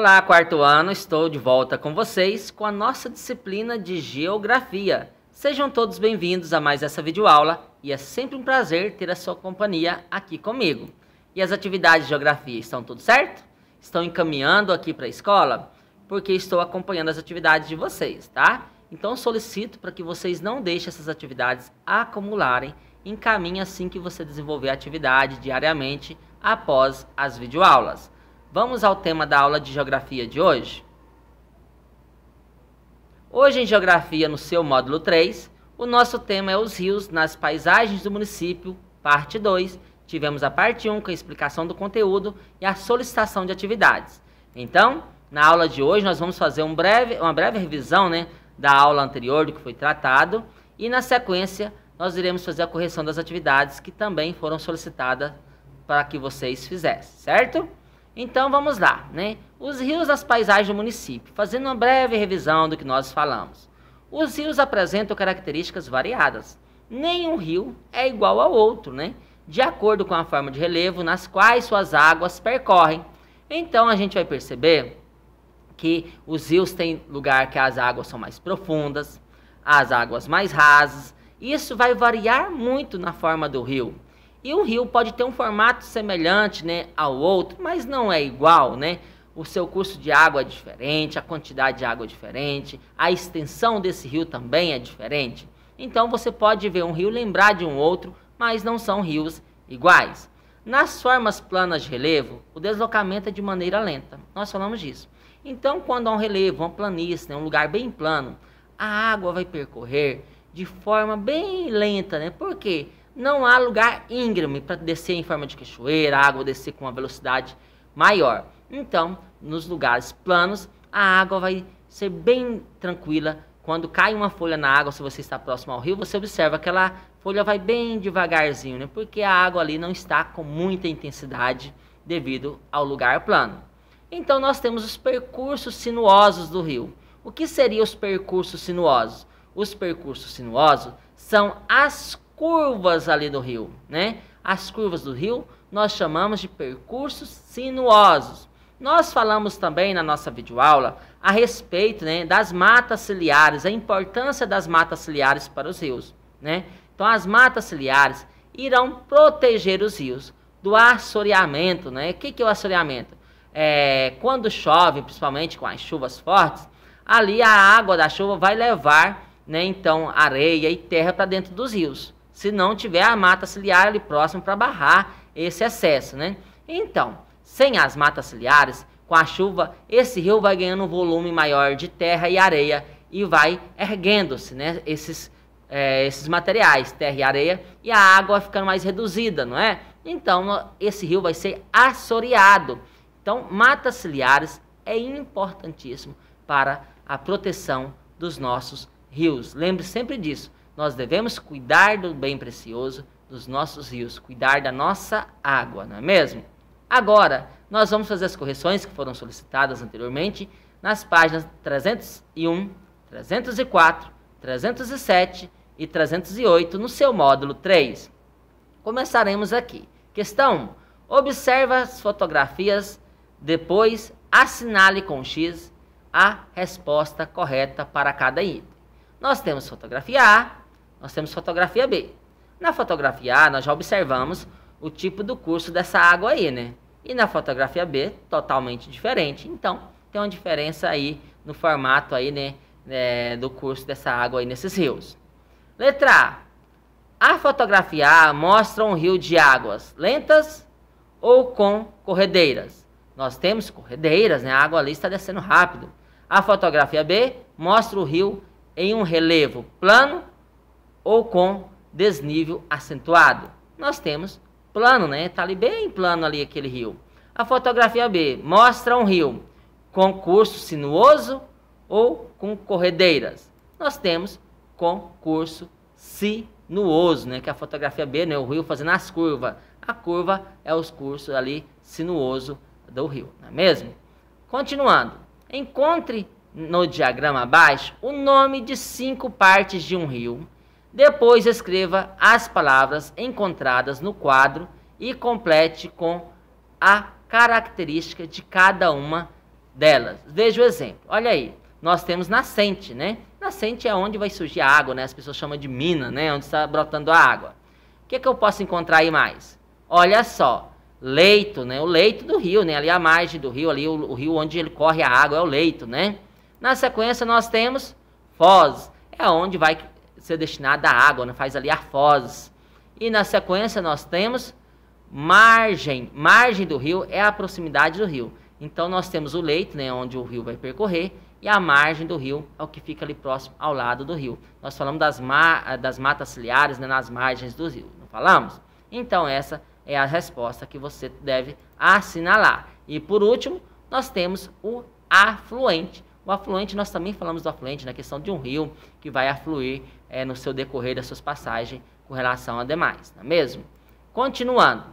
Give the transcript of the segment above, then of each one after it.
Olá, quarto ano, estou de volta com vocês com a nossa disciplina de Geografia. Sejam todos bem-vindos a mais essa videoaula e é sempre um prazer ter a sua companhia aqui comigo. E as atividades de Geografia estão tudo certo? Estão encaminhando aqui para a escola? Porque estou acompanhando as atividades de vocês, tá? Então solicito para que vocês não deixem essas atividades acumularem, encaminhe assim que você desenvolver a atividade diariamente após as videoaulas. Vamos ao tema da aula de geografia de hoje? Hoje em Geografia, no seu módulo 3, o nosso tema é os rios nas paisagens do município, parte 2. Tivemos a parte 1 com a explicação do conteúdo e a solicitação de atividades. Então, na aula de hoje, nós vamos fazer um breve, uma breve revisão né, da aula anterior, do que foi tratado, e na sequência, nós iremos fazer a correção das atividades que também foram solicitadas para que vocês fizessem, certo? Então vamos lá, né? Os rios das paisagens do município, fazendo uma breve revisão do que nós falamos. Os rios apresentam características variadas. Nenhum rio é igual ao outro, né? De acordo com a forma de relevo nas quais suas águas percorrem. Então a gente vai perceber que os rios têm lugar que as águas são mais profundas, as águas mais rasas. Isso vai variar muito na forma do rio. E um rio pode ter um formato semelhante né, ao outro, mas não é igual, né? O seu curso de água é diferente, a quantidade de água é diferente, a extensão desse rio também é diferente. Então você pode ver um rio lembrar de um outro, mas não são rios iguais. Nas formas planas de relevo, o deslocamento é de maneira lenta. Nós falamos disso. Então, quando há um relevo, uma planície, né, um lugar bem plano, a água vai percorrer de forma bem lenta, né? Por quê? não há lugar íngreme para descer em forma de cachoeira, a água descer com uma velocidade maior. Então, nos lugares planos, a água vai ser bem tranquila. Quando cai uma folha na água, se você está próximo ao rio, você observa que aquela folha vai bem devagarzinho, né? porque a água ali não está com muita intensidade devido ao lugar plano. Então, nós temos os percursos sinuosos do rio. O que seriam os percursos sinuosos? Os percursos sinuosos são as curvas ali do rio, né? As curvas do rio nós chamamos de percursos sinuosos. Nós falamos também na nossa videoaula a respeito né, das matas ciliares, a importância das matas ciliares para os rios. Né? Então, as matas ciliares irão proteger os rios do assoreamento. Né? O que, que é o assoreamento? É, quando chove, principalmente com as chuvas fortes, ali a água da chuva vai levar né, então areia e terra para dentro dos rios se não tiver a mata ciliar ali próximo para barrar esse excesso, né? Então, sem as matas ciliares, com a chuva, esse rio vai ganhando um volume maior de terra e areia e vai erguendo-se, né? Esses, é, esses materiais, terra e areia, e a água vai ficando mais reduzida, não é? Então, esse rio vai ser assoreado. Então, matas ciliares é importantíssimo para a proteção dos nossos rios. Lembre sempre disso. Nós devemos cuidar do bem precioso dos nossos rios, cuidar da nossa água, não é mesmo? Agora, nós vamos fazer as correções que foram solicitadas anteriormente nas páginas 301, 304, 307 e 308 no seu módulo 3. Começaremos aqui. Questão 1. Observe as fotografias, depois assinale com X a resposta correta para cada item. Nós temos fotografia A, nós temos fotografia B. Na fotografia A, nós já observamos o tipo do curso dessa água aí, né? E na fotografia B, totalmente diferente. Então, tem uma diferença aí no formato aí, né? É, do curso dessa água aí nesses rios. Letra A. A fotografia A mostra um rio de águas lentas ou com corredeiras. Nós temos corredeiras, né? A água ali está descendo rápido. A fotografia B mostra o rio em um relevo plano ou com desnível acentuado. Nós temos plano, né? Está ali bem plano ali aquele rio. A fotografia B mostra um rio com curso sinuoso ou com corredeiras. Nós temos com curso sinuoso, né? Que é a fotografia B, né? O rio fazendo as curvas. A curva é os cursos ali sinuoso do rio, não é mesmo? Continuando, encontre no diagrama abaixo o nome de cinco partes de um rio depois escreva as palavras encontradas no quadro e complete com a característica de cada uma delas. Veja o exemplo. Olha aí, nós temos nascente, né? Nascente é onde vai surgir a água, né? As pessoas chamam de mina, né? Onde está brotando a água. O que, é que eu posso encontrar aí mais? Olha só, leito, né? O leito do rio, né? Ali a margem do rio, ali o, o rio onde ele corre a água é o leito, né? Na sequência nós temos foz, é onde vai ser destinada à água, não né? faz ali arfoses. E na sequência nós temos margem. Margem do rio é a proximidade do rio. Então nós temos o leito, né, onde o rio vai percorrer, e a margem do rio é o que fica ali próximo ao lado do rio. Nós falamos das, ma das matas ciliares né, nas margens do rio, não falamos? Então essa é a resposta que você deve assinalar. E por último, nós temos o afluente, o afluente, nós também falamos do afluente na né? questão de um rio que vai afluir é, no seu decorrer das suas passagens com relação a demais, não é mesmo? Continuando.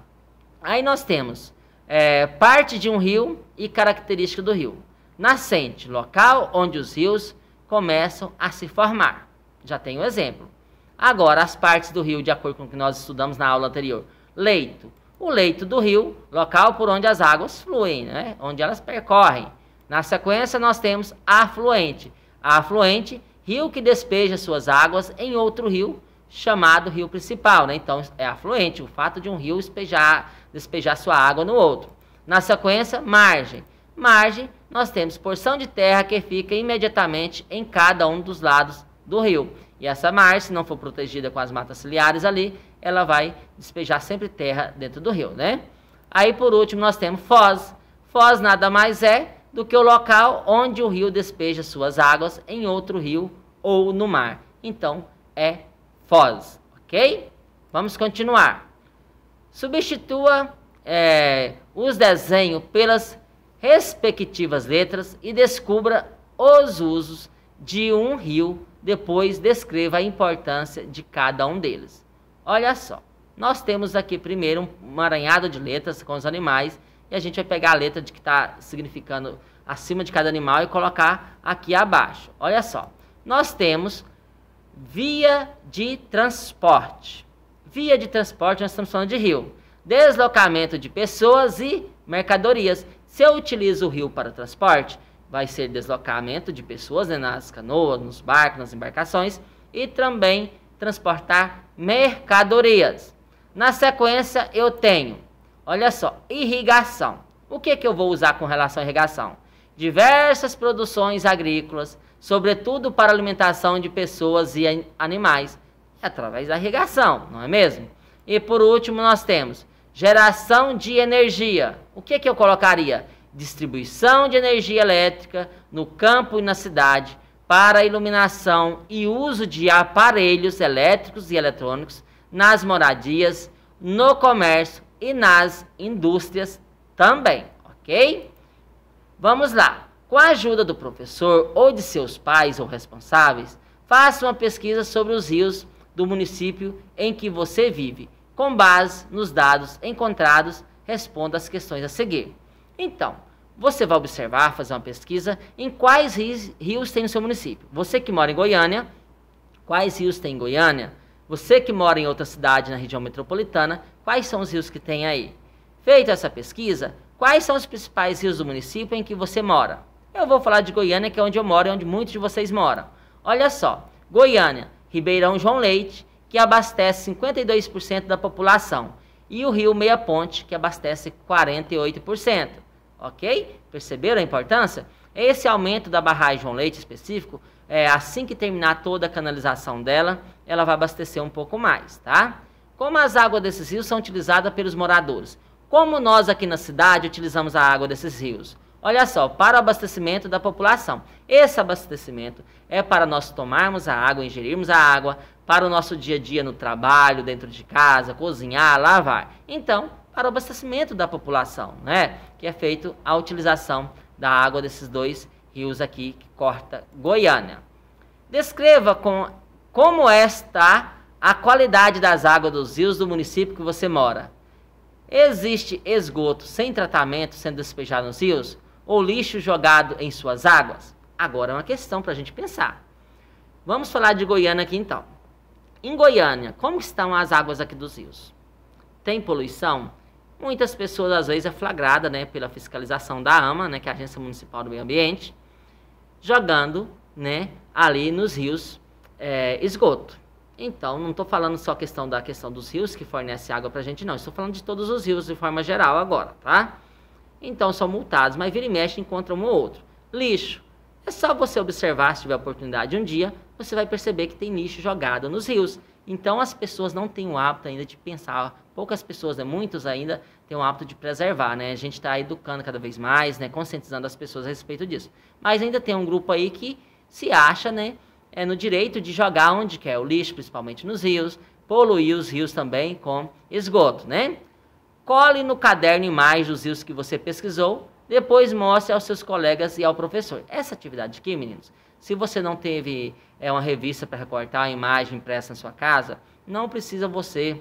Aí nós temos é, parte de um rio e característica do rio. Nascente, local onde os rios começam a se formar. Já tem o um exemplo. Agora, as partes do rio, de acordo com o que nós estudamos na aula anterior. Leito. O leito do rio, local por onde as águas fluem, né? onde elas percorrem. Na sequência, nós temos afluente. Afluente, rio que despeja suas águas em outro rio, chamado rio principal. Né? Então, é afluente, o fato de um rio despejar, despejar sua água no outro. Na sequência, margem. Margem, nós temos porção de terra que fica imediatamente em cada um dos lados do rio. E essa margem, se não for protegida com as matas ciliares ali, ela vai despejar sempre terra dentro do rio, né? Aí, por último, nós temos foz. Foz nada mais é do que o local onde o rio despeja suas águas em outro rio ou no mar. Então, é Foz, ok? Vamos continuar. Substitua é, os desenhos pelas respectivas letras e descubra os usos de um rio. Depois descreva a importância de cada um deles. Olha só, nós temos aqui primeiro um maranhado de letras com os animais e a gente vai pegar a letra de que está significando acima de cada animal e colocar aqui abaixo. Olha só, nós temos via de transporte. Via de transporte, nós estamos falando de rio. Deslocamento de pessoas e mercadorias. Se eu utilizo o rio para transporte, vai ser deslocamento de pessoas né, nas canoas, nos barcos, nas embarcações e também transportar mercadorias. Na sequência, eu tenho Olha só, irrigação. O que, que eu vou usar com relação à irrigação? Diversas produções agrícolas, sobretudo para alimentação de pessoas e animais, através da irrigação, não é mesmo? E por último, nós temos geração de energia. O que, que eu colocaria? Distribuição de energia elétrica no campo e na cidade para iluminação e uso de aparelhos elétricos e eletrônicos nas moradias, no comércio e nas indústrias também, ok? Vamos lá. Com a ajuda do professor ou de seus pais ou responsáveis, faça uma pesquisa sobre os rios do município em que você vive. Com base nos dados encontrados, responda as questões a seguir. Então, você vai observar, fazer uma pesquisa em quais rios, rios tem no seu município. Você que mora em Goiânia, quais rios tem em Goiânia? Você que mora em outra cidade na região metropolitana, Quais são os rios que tem aí? Feita essa pesquisa, quais são os principais rios do município em que você mora? Eu vou falar de Goiânia, que é onde eu moro e onde muitos de vocês moram. Olha só, Goiânia, Ribeirão João Leite, que abastece 52% da população, e o Rio Meia Ponte, que abastece 48%. Ok? Perceberam a importância? Esse aumento da barragem João Leite específico, é, assim que terminar toda a canalização dela, ela vai abastecer um pouco mais, tá? Como as águas desses rios são utilizadas pelos moradores? Como nós aqui na cidade utilizamos a água desses rios? Olha só, para o abastecimento da população. Esse abastecimento é para nós tomarmos a água, ingerirmos a água, para o nosso dia a dia no trabalho, dentro de casa, cozinhar, lavar. Então, para o abastecimento da população, né? Que é feito a utilização da água desses dois rios aqui que corta Goiânia. Descreva com, como é está a qualidade das águas dos rios do município que você mora. Existe esgoto sem tratamento sendo despejado nos rios? Ou lixo jogado em suas águas? Agora é uma questão para a gente pensar. Vamos falar de Goiânia aqui então. Em Goiânia, como estão as águas aqui dos rios? Tem poluição? Muitas pessoas às vezes é flagrada, né, pela fiscalização da AMA, né, que é a Agência Municipal do Meio Ambiente, jogando, né, ali nos rios é, esgoto. Então, não estou falando só questão da questão dos rios que fornecem água para a gente, não. Estou falando de todos os rios de forma geral agora, tá? Então, são multados, mas vira e mexe encontra um ou outro. Lixo. É só você observar, se tiver oportunidade um dia, você vai perceber que tem lixo jogado nos rios. Então, as pessoas não têm o hábito ainda de pensar, poucas pessoas, né, muitos ainda, têm o hábito de preservar, né? A gente está educando cada vez mais, né, conscientizando as pessoas a respeito disso. Mas ainda tem um grupo aí que se acha, né, é, no direito de jogar onde quer, o lixo principalmente nos rios, poluir os rios também com esgoto, né? Cole no caderno imagens dos rios que você pesquisou, depois mostre aos seus colegas e ao professor. Essa atividade aqui, meninos, se você não teve é, uma revista para recortar a imagem impressa na sua casa, não precisa você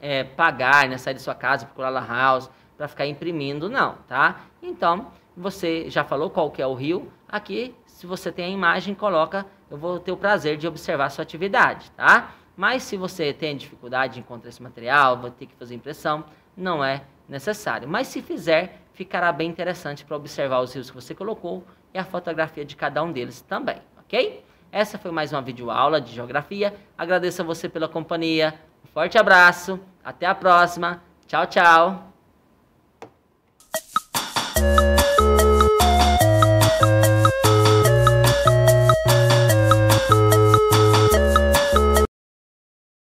é, pagar, né, sair de sua casa, procurar lá House, para ficar imprimindo, não, tá? Então, você já falou qual que é o rio, aqui, se você tem a imagem, coloca eu vou ter o prazer de observar a sua atividade, tá? Mas se você tem dificuldade de encontrar esse material, vou ter que fazer impressão, não é necessário. Mas se fizer, ficará bem interessante para observar os rios que você colocou e a fotografia de cada um deles também, ok? Essa foi mais uma videoaula de geografia. Agradeço a você pela companhia. Um forte abraço. Até a próxima. Tchau, tchau.